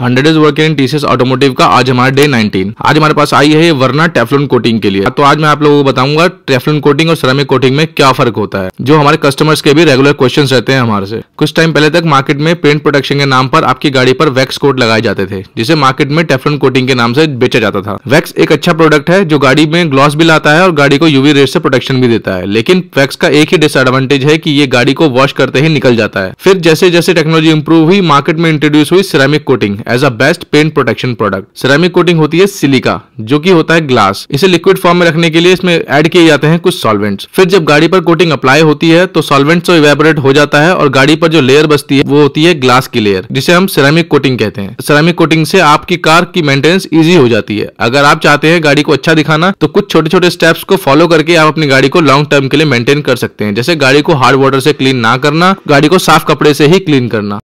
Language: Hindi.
hundred is working in TCS automotive का आज हमारा डे 19 आज हमारे पास आई है वर्ना टेफलोन कोटिंग के लिए तो आज मैं आप लोगों को बताऊंगा टेफलोन कोटिंग और सरामिक कोटिंग में क्या फर्क होता है जो हमारे कस्टमर्स के भी रेगुलर क्वेश्चन रहते हैं हमारे से कुछ टाइम पहले तक मार्केट में पेंट प्रोटेक्शन के नाम पर आपकी गाड़ी पर वैक्स कोट लगाए जाते थे जिसे मार्केट में टेफलोन कोटिंग के नाम से बेचा जाता था वैक्स एक अच्छा प्रोडक्ट है जो गाड़ी में ग्लॉस भी लाता है और गाड़ी को यूवी रेट से प्रोटेक्शन भी देता है लेकिन वैक्स का एक ही डिसएडवांटेज है की ये गाड़ी को वॉश करते ही निकल जाता है फिर जैसे जैसे टेक्नोलॉजी इंप्रूव हुई मार्केट में इंट्रोड्यूस हुई ceramic coating as a best paint protection product ceramic coating होती है सिलिका जो की होता है ग्लास इसे लिक्विड फॉर्म में रखने के लिए इसमें एड किए जाते हैं कुछ सॉल्वेंट्स फिर जब गाड़ी पर कोटिंग अप्लाई होती है तो सॉल्वेंट तो इवेबोरेट हो जाता है और गाड़ी पर जो लेयर बचती है वो होती है ग्लास की लेयर जिसे हम सिरेमिक कोटिंग कहते हैं सिरेमिक कोटिंग से आपकी कार की मेंटेनेंस इजी हो जाती है अगर आप चाहते हैं गाड़ी को अच्छा दिखाना तो कुछ छोटे छोटे स्टेप्स को फॉलो करके आप अपनी गाड़ी को लॉन्ग टर्म के लिए मेंटेन कर सकते हैं जैसे गाड़ी को हार्ड वाटर से क्लीन ना करना गाड़ी को साफ कपड़े से ही क्लीन करना